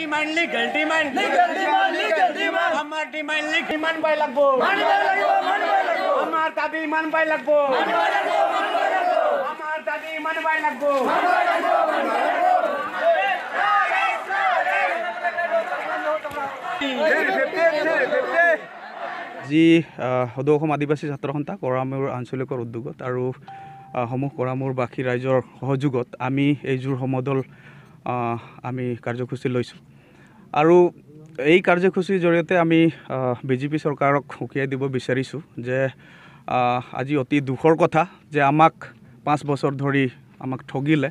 demand ली girl demand ली girl demand ली गर्ल डिमांड हमार डिमांड ली किमन बाय लगबो मन बाय लगबो मन बाय लगबो हमार दादी मन बाय लगबो मन बाय लगबो मन बाय लगबो हमार दादी मन बाय लगबो मन बाय लगबो मन बाय लगबो যদৌ আদিবাসী ছাত্র সন্থা করামূর আঞ্চলিক উদ্যোগত আর সমূহ করামূরবাসী রাইজর সহযোগত আমি এই যোর সমদল আমি কার্যসূচী লৈছোঁ আৰু এই কাৰ্যসূচীৰ জৰিয়তে আমি বিজেপি চৰকাৰক সকীয়াই দিব বিচাৰিছোঁ যে আজি অতি দুখৰ কথা যে আমাক পাঁচ বছৰ ধৰি আমাক ঠগিলে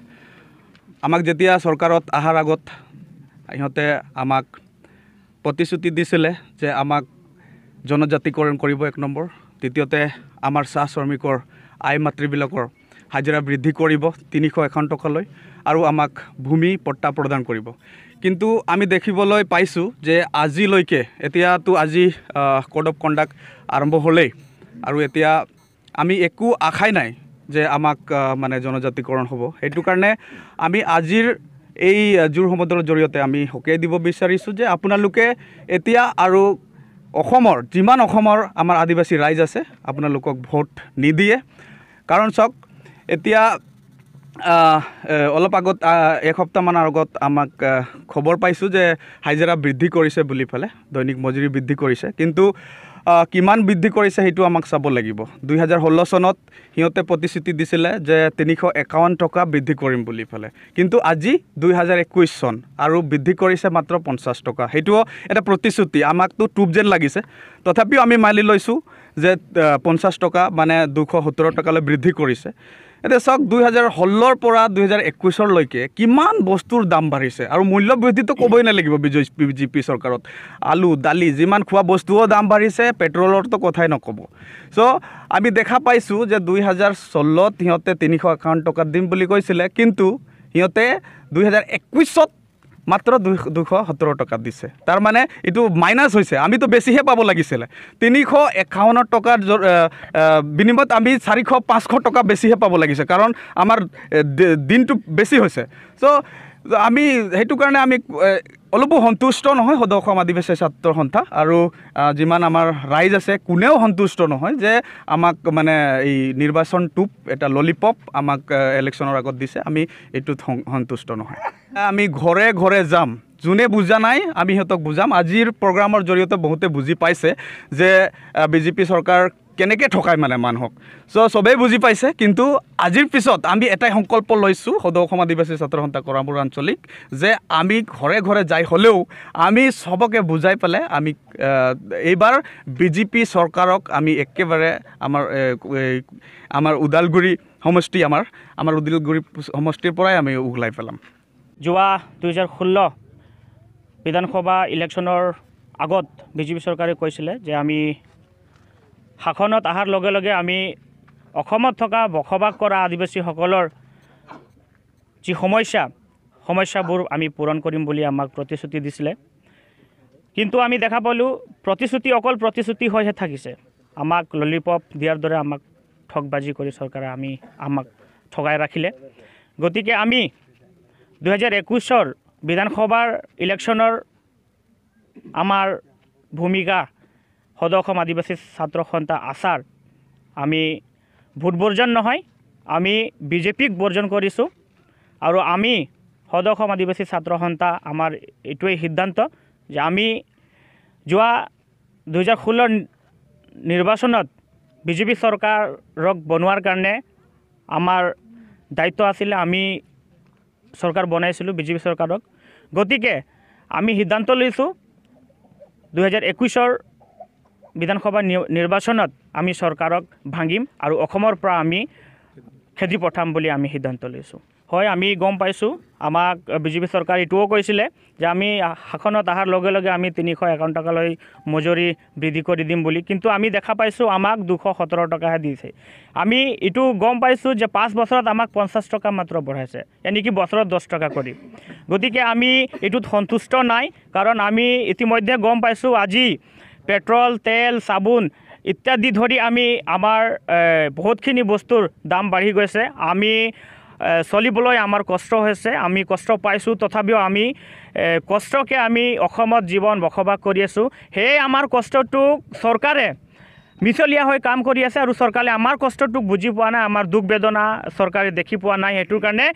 আমাক যেতিয়া চৰকাৰত অহাৰ আগত ইহঁতে আমাক প্ৰতিশ্ৰুতি দিছিলে যে আমাক জনজাতিকৰণ কৰিব এক নম্বৰ দ্বিতীয়তে আমাৰ চাহ শ্ৰমিকৰ আই মাতৃবিলাকৰ হাজিৰা বৃদ্ধি কৰিব তিনিশ এখন টকালৈ আৰু আমাক ভূমি পট্টা প্ৰদান কৰিব কিন্তু আমি দেখিবলৈ পাইছোঁ যে আজিলৈকে এতিয়াতো আজি ক'ড অফ কণ্ডাক্ট আৰম্ভ হ'লেই আৰু এতিয়া আমি একো আশাই নাই যে আমাক মানে জনজাতিকৰণ হ'ব সেইটো কাৰণে আমি আজিৰ এই জোৰ সমদলৰ জৰিয়তে আমি সকীয়াই দিব বিচাৰিছোঁ যে আপোনালোকে এতিয়া আৰু অসমৰ যিমান অসমৰ আমাৰ আদিবাসী ৰাইজ আছে আপোনালোকক ভোট নিদিয়ে কাৰণ চাওক এতিয়া অলপ আগত এসপ্তাহমান আগত আমাক খবৰ পাইছোঁ যে হাজিৰা বৃদ্ধি কৰিছে বুলি পেলাই দৈনিক মজুৰি বৃদ্ধি কৰিছে কিন্তু কিমান বৃদ্ধি কৰিছে সেইটো আমাক চাব লাগিব দুহেজাৰ ষোল্ল চনত সিহঁতে প্ৰতিশ্ৰুতি দিছিলে যে তিনিশ একাৱন্ন টকা বৃদ্ধি কৰিম বুলি পেলাই কিন্তু আজি দুই হাজাৰ একৈছ চন আৰু বৃদ্ধি কৰিছে মাত্ৰ পঞ্চাছ টকা সেইটো এটা প্ৰতিশ্ৰুতি আমাকতো টুপ যেন লাগিছে তথাপিও আমি মালি লৈছোঁ যে পঞ্চাছ টকা মানে দুশ সত্তৰ টকালৈ বৃদ্ধি কৰিছে এতিয়া চাওক দুই হাজাৰ ষোল্লৰ পৰা দুই হাজাৰ একৈছলৈকে কিমান বস্তুৰ দাম বাঢ়িছে আৰু মূল্য বৃদ্ধিটো ক'বই নালাগিব বিজয় বি পি চৰকাৰত আলু দালি যিমান খোৱা বস্তুও দাম বাঢ়িছে পেট্ৰলৰতো কথাই নক'ব চ' আমি দেখা পাইছোঁ যে দুই হাজাৰ ষোল্লত সিহঁতে তিনিশ একাৱন্ন টকাত দিম বুলি কৈছিলে কিন্তু সিহঁতে দুই হাজাৰ একৈছত মাত্ৰ দুই দুশ সত্তৰ টকাত দিছে তাৰমানে এইটো মাইনাছ হৈছে আমিতো বেছিহে পাব লাগিছিলে তিনিশ একাৱন্ন টকাৰ বিনিময়ত আমি চাৰিশ পাঁচশ টকা বেছিহে পাব লাগিছে কাৰণ আমাৰ দিনটো বেছি হৈছে চ' আমি সেইটো কাৰণে আমি অলপো সন্তুষ্ট নহয় সদৌসম আদিবাসী ছাত্ৰ সন্থা আৰু যিমান আমাৰ ৰাইজ আছে কোনেও সন্তুষ্ট নহয় যে আমাক মানে এই নিৰ্বাচন টোপ এটা ললিপপ আমাক ইলেকশ্যনৰ আগত দিছে আমি এইটোত সন্তুষ্ট নহয় আমি ঘৰে ঘৰে যাম যোনে বুজা নাই আমি সিহঁতক বুজাম আজিৰ প্ৰগ্ৰামৰ জৰিয়তে বহুতে বুজি পাইছে যে বিজেপি চৰকাৰ কেনেকৈ ঠকায় মানে মানুহক চ' চবেই বুজি পাইছে কিন্তু আজিৰ পিছত আমি এটাই সংকল্প লৈছোঁ সদৌ অসম আদিবাসী ছাত্ৰ সন্থা কৰামপুৰ আঞ্চলিক যে আমি ঘৰে ঘৰে যাই হ'লেও আমি চবকে বুজাই পেলাই আমি এইবাৰ বি জে পি চৰকাৰক আমি একেবাৰে আমাৰ আমাৰ ওদালগুৰি সমষ্টি আমাৰ আমাৰ ওদালগুৰি সমষ্টিৰ পৰাই আমি উগলাই পেলাম যোৱা দুহেজাৰ ষোল্ল বিধানসভা ইলেকশ্যনৰ আগত বিজেপি চৰকাৰে কৈছিলে যে আমি শাসনত অহাৰ লগে লগে আমি অসমত থকা বসবাস কৰা আদিবাসীসকলৰ যি সমস্যা সমস্যাবোৰ আমি পূৰণ কৰিম বুলি আমাক প্ৰতিশ্ৰুতি দিছিলে কিন্তু আমি দেখা পালোঁ প্ৰতিশ্ৰুতি অকল প্ৰতিশ্ৰুতি হৈহে থাকিছে আমাক ললিপপ দিয়াৰ দৰে আমাক ঠগ বাজি কৰি চৰকাৰে আমি আমাক ঠগাই ৰাখিলে গতিকে আমি দুহেজাৰ একৈছৰ বিধানসভাৰ ইলেকশ্যনৰ আমাৰ ভূমিকা সদ অসম আদিবাসী ছাত্ৰ সন্থা আশাৰ আমি ভোট বৰ্জন নহয় আমি বিজেপিক বৰ্জন কৰিছোঁ আৰু আমি সদ অসম আদিবাসী ছাত্ৰ সন্থা আমাৰ এইটোৱেই সিদ্ধান্ত যে আমি যোৱা দুহেজাৰ ষোল্ল নিৰ্বাচনত বিজেপি চৰকাৰক বনোৱাৰ কাৰণে আমাৰ দায়িত্ব আছিলে আমি চৰকাৰ বনাইছিলোঁ বিজেপি চৰকাৰক গতিকে আমি সিদ্ধান্ত লৈছোঁ দুহেজাৰ একৈছৰ বিধানসভা নিৰ্বাচনত আমি চৰকাৰক ভাঙিম আৰু অসমৰ পৰা আমি খেদি পঠাম বুলি আমি সিদ্ধান্ত লৈছোঁ হয় আমি গম পাইছোঁ আমাক বিজেপি চৰকাৰে এইটোও কৈছিলে যে আমি শাসনত অহাৰ লগে লগে আমি তিনিশ একাৱন্ন টকালৈ মজুৰি বৃদ্ধি কৰি দিম বুলি কিন্তু আমি দেখা পাইছোঁ আমাক দুশ সোতৰ টকাহে দিছে আমি এইটো গম পাইছোঁ যে পাঁচ বছৰত আমাক পঞ্চাছ টকা মাত্ৰ বঢ়াইছে এনেকৈ বছৰত দহ টকা কৰি গতিকে আমি এইটোত সন্তুষ্ট নাই কাৰণ আমি ইতিমধ্যে গম পাইছোঁ আজি পেট্ৰোল তেল সাবুন ইত্যাদি ধৰি আমি আমাৰ বহুতখিনি বস্তুৰ দাম বাড়ি গেছে আমি চলিবলৈ আমাৰ কষ্ট হৈছে আমি কষ্ট পাইছোঁ তথাপিও আমি কষ্টকে আমি অসমত জীৱন বসবাস কৰি আছোঁ সেয়ে আমাৰ কষ্টটোক চৰকাৰে মিছলীয়া হৈ কাম কৰি আছে আৰু চৰকাৰে আমাৰ কষ্টটোক বুজি পোৱা নাই আমাৰ দুখ বেদনা চৰকাৰে দেখি পোৱা নাই সেইটোৰ কাৰণে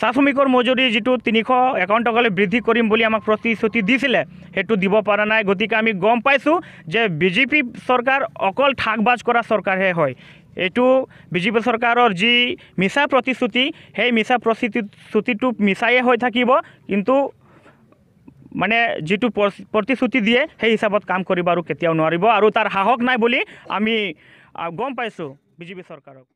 চাহ শ্ৰমিকৰ মজুৰি যিটো তিনিশ একাৱন্ন টকালৈ বৃদ্ধি কৰিম বুলি আমাক প্ৰতিশ্ৰুতি দিছিলে সেইটো দিব পৰা নাই গতিকে আমি গম পাইছোঁ যে বি জে পি চৰকাৰ অকল ঠাক বাজ কৰা চৰকাৰহে হয় এইটো বি জে পি চৰকাৰৰ যি মিছা প্ৰতিশ্ৰুতি সেই মিছা প্ৰতিশ্ৰুতিটো মিছায়ে হৈ থাকিব কিন্তু মানে যিটো প্ৰতিশ্ৰুতি দিয়ে সেই হিচাপত কাম কৰিব আৰু কেতিয়াও নোৱাৰিব আৰু তাৰ সাহস নাই বুলি আমি গম পাইছোঁ বি জে পি চৰকাৰক